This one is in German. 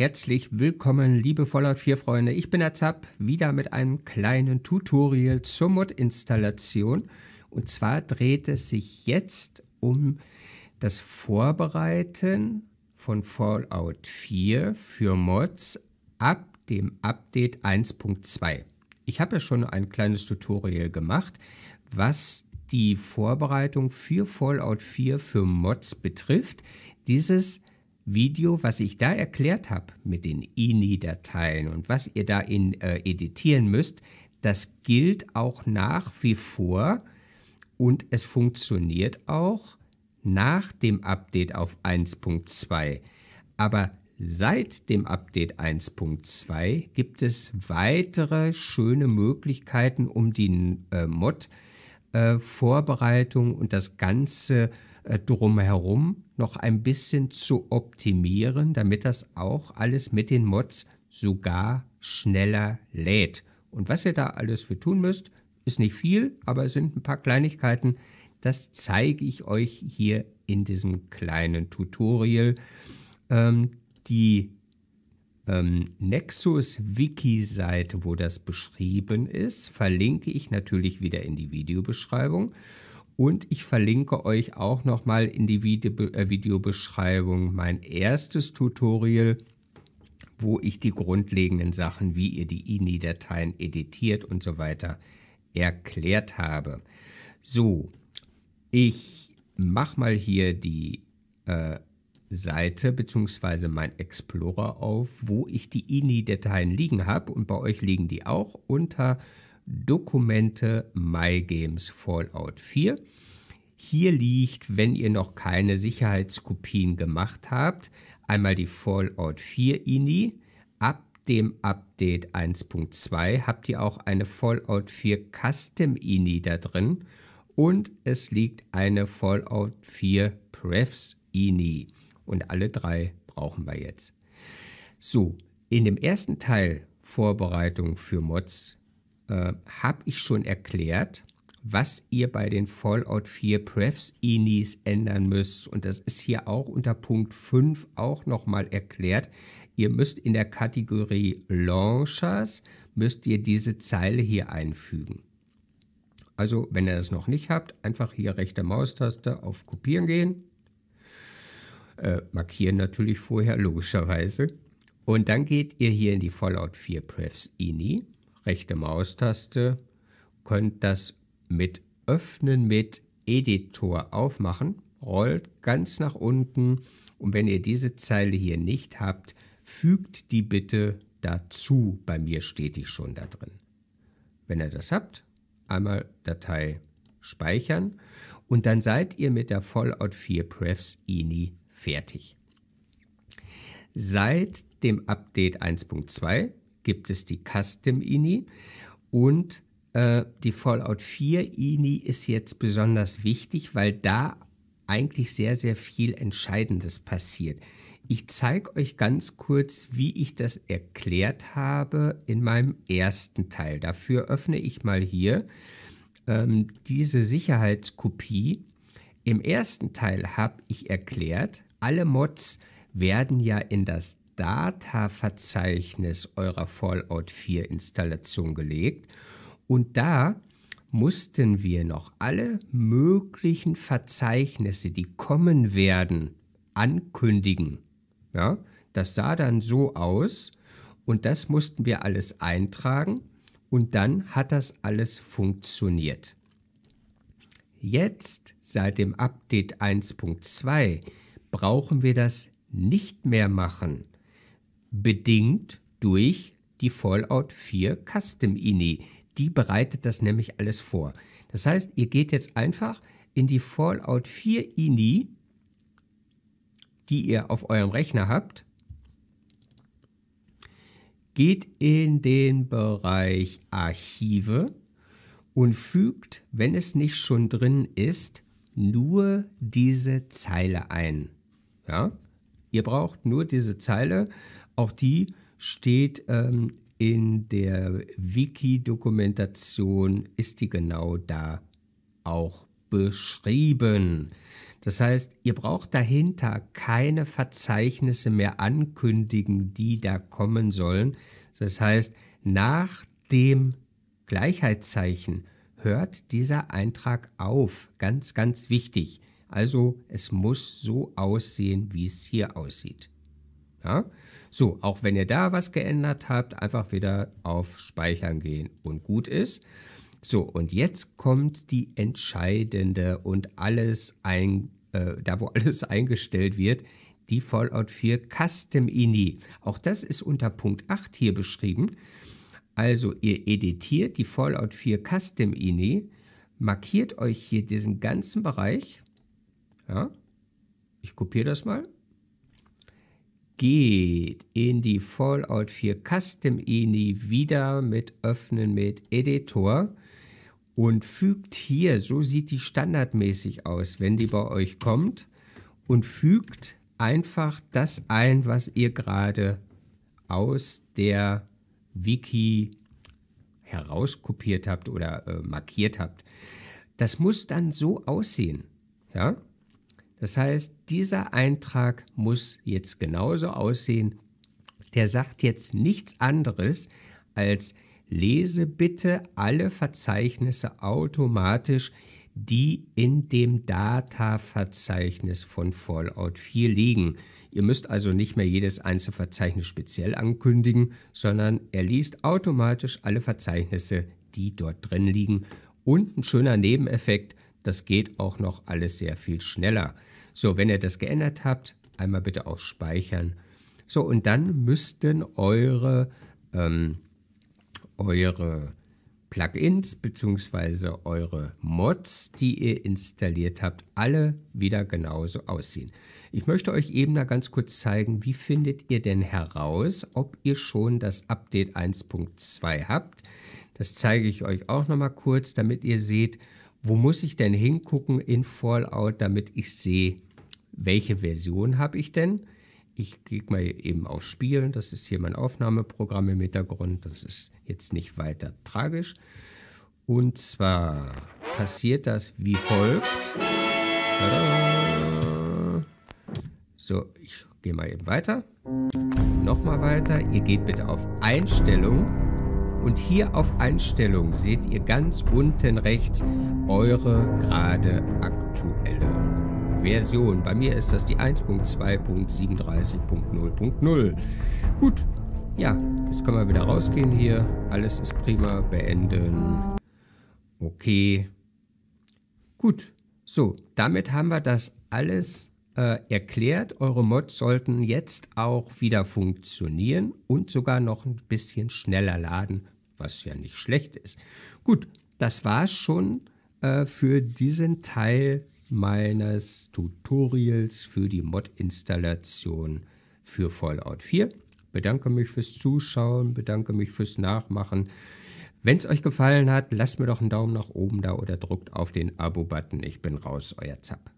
herzlich willkommen, liebe Fallout-4-Freunde. Ich bin der Zap, wieder mit einem kleinen Tutorial zur Mod-Installation. Und zwar dreht es sich jetzt um das Vorbereiten von Fallout 4 für Mods ab dem Update 1.2. Ich habe ja schon ein kleines Tutorial gemacht, was die Vorbereitung für Fallout 4 für Mods betrifft. Dieses Video, was ich da erklärt habe mit den INI-Dateien und was ihr da in, äh, editieren müsst, das gilt auch nach wie vor und es funktioniert auch nach dem Update auf 1.2. Aber seit dem Update 1.2 gibt es weitere schöne Möglichkeiten, um die äh, Mod zu äh, Vorbereitung und das Ganze äh, drumherum noch ein bisschen zu optimieren, damit das auch alles mit den Mods sogar schneller lädt. Und was ihr da alles für tun müsst, ist nicht viel, aber es sind ein paar Kleinigkeiten. Das zeige ich euch hier in diesem kleinen Tutorial. Ähm, die ähm, Nexus-Wiki-Seite, wo das beschrieben ist, verlinke ich natürlich wieder in die Videobeschreibung. Und ich verlinke euch auch nochmal in die äh, Videobeschreibung mein erstes Tutorial, wo ich die grundlegenden Sachen, wie ihr die INI-Dateien editiert und so weiter, erklärt habe. So, ich mache mal hier die äh, Seite bzw. mein Explorer auf, wo ich die INI-Dateien liegen habe und bei euch liegen die auch unter Dokumente My Games Fallout 4. Hier liegt, wenn ihr noch keine Sicherheitskopien gemacht habt, einmal die Fallout 4 INI. Ab dem Update 1.2 habt ihr auch eine Fallout 4 Custom INI da drin und es liegt eine Fallout 4 Prefs INI. Und alle drei brauchen wir jetzt. So, in dem ersten Teil Vorbereitung für Mods äh, habe ich schon erklärt, was ihr bei den Fallout 4 Prefs Inis ändern müsst. Und das ist hier auch unter Punkt 5 auch nochmal erklärt. Ihr müsst in der Kategorie Launchers, müsst ihr diese Zeile hier einfügen. Also wenn ihr das noch nicht habt, einfach hier rechte Maustaste auf Kopieren gehen äh, markieren natürlich vorher, logischerweise. Und dann geht ihr hier in die Fallout 4 Prefs INI, rechte Maustaste, könnt das mit Öffnen mit Editor aufmachen, rollt ganz nach unten und wenn ihr diese Zeile hier nicht habt, fügt die bitte dazu. Bei mir steht die schon da drin. Wenn ihr das habt, einmal Datei speichern und dann seid ihr mit der Fallout 4 Prefs INI fertig. Seit dem Update 1.2 gibt es die Custom INI und äh, die Fallout 4 INI ist jetzt besonders wichtig, weil da eigentlich sehr, sehr viel Entscheidendes passiert. Ich zeige euch ganz kurz, wie ich das erklärt habe in meinem ersten Teil. Dafür öffne ich mal hier ähm, diese Sicherheitskopie. Im ersten Teil habe ich erklärt, alle Mods werden ja in das Data-Verzeichnis eurer Fallout 4 Installation gelegt und da mussten wir noch alle möglichen Verzeichnisse, die kommen werden, ankündigen. Ja, das sah dann so aus und das mussten wir alles eintragen und dann hat das alles funktioniert. Jetzt, seit dem Update 1.2, brauchen wir das nicht mehr machen, bedingt durch die Fallout 4 Custom INI. E. Die bereitet das nämlich alles vor. Das heißt, ihr geht jetzt einfach in die Fallout 4 INI, e, die ihr auf eurem Rechner habt, geht in den Bereich Archive und fügt, wenn es nicht schon drin ist, nur diese Zeile ein. Ja? Ihr braucht nur diese Zeile, auch die steht ähm, in der Wiki-Dokumentation, ist die genau da auch beschrieben. Das heißt, ihr braucht dahinter keine Verzeichnisse mehr ankündigen, die da kommen sollen. Das heißt, nach dem Gleichheitszeichen hört dieser Eintrag auf. Ganz, ganz wichtig. Also es muss so aussehen, wie es hier aussieht. Ja? So, auch wenn ihr da was geändert habt, einfach wieder auf Speichern gehen und gut ist. So, und jetzt kommt die entscheidende und alles ein, äh, da wo alles eingestellt wird, die Fallout 4 Custom INI. Auch das ist unter Punkt 8 hier beschrieben. Also ihr editiert die Fallout 4 Custom INI, markiert euch hier diesen ganzen Bereich ja? Ich kopiere das mal. Geht in die Fallout 4 Custom Ini wieder mit Öffnen mit Editor und fügt hier, so sieht die standardmäßig aus, wenn die bei euch kommt, und fügt einfach das ein, was ihr gerade aus der Wiki herauskopiert habt oder äh, markiert habt. Das muss dann so aussehen. Ja? Das heißt, dieser Eintrag muss jetzt genauso aussehen. Der sagt jetzt nichts anderes als lese bitte alle Verzeichnisse automatisch, die in dem Data-Verzeichnis von Fallout 4 liegen. Ihr müsst also nicht mehr jedes einzelne Verzeichnis speziell ankündigen, sondern er liest automatisch alle Verzeichnisse, die dort drin liegen. Und ein schöner Nebeneffekt, das geht auch noch alles sehr viel schneller. So, wenn ihr das geändert habt, einmal bitte auf Speichern. So, und dann müssten eure, ähm, eure Plugins bzw. eure Mods, die ihr installiert habt, alle wieder genauso aussehen. Ich möchte euch eben da ganz kurz zeigen, wie findet ihr denn heraus, ob ihr schon das Update 1.2 habt. Das zeige ich euch auch nochmal kurz, damit ihr seht, wo muss ich denn hingucken in Fallout, damit ich sehe, welche Version habe ich denn? Ich gehe mal eben auf Spielen. Das ist hier mein Aufnahmeprogramm im Hintergrund. Das ist jetzt nicht weiter tragisch. Und zwar passiert das wie folgt. Tada! So, ich gehe mal eben weiter. Nochmal weiter. Ihr geht bitte auf Einstellungen. Und hier auf Einstellung seht ihr ganz unten rechts eure gerade aktuelle Version. Bei mir ist das die 1.2.37.0.0. Gut, ja, jetzt können wir wieder rausgehen hier. Alles ist prima, beenden. Okay. Gut, so, damit haben wir das alles äh, erklärt, eure Mods sollten jetzt auch wieder funktionieren und sogar noch ein bisschen schneller laden, was ja nicht schlecht ist. Gut, das war's schon äh, für diesen Teil meines Tutorials für die Mod-Installation für Fallout 4. Bedanke mich fürs Zuschauen, bedanke mich fürs Nachmachen. Wenn es euch gefallen hat, lasst mir doch einen Daumen nach oben da oder drückt auf den Abo-Button. Ich bin raus, euer Zapp.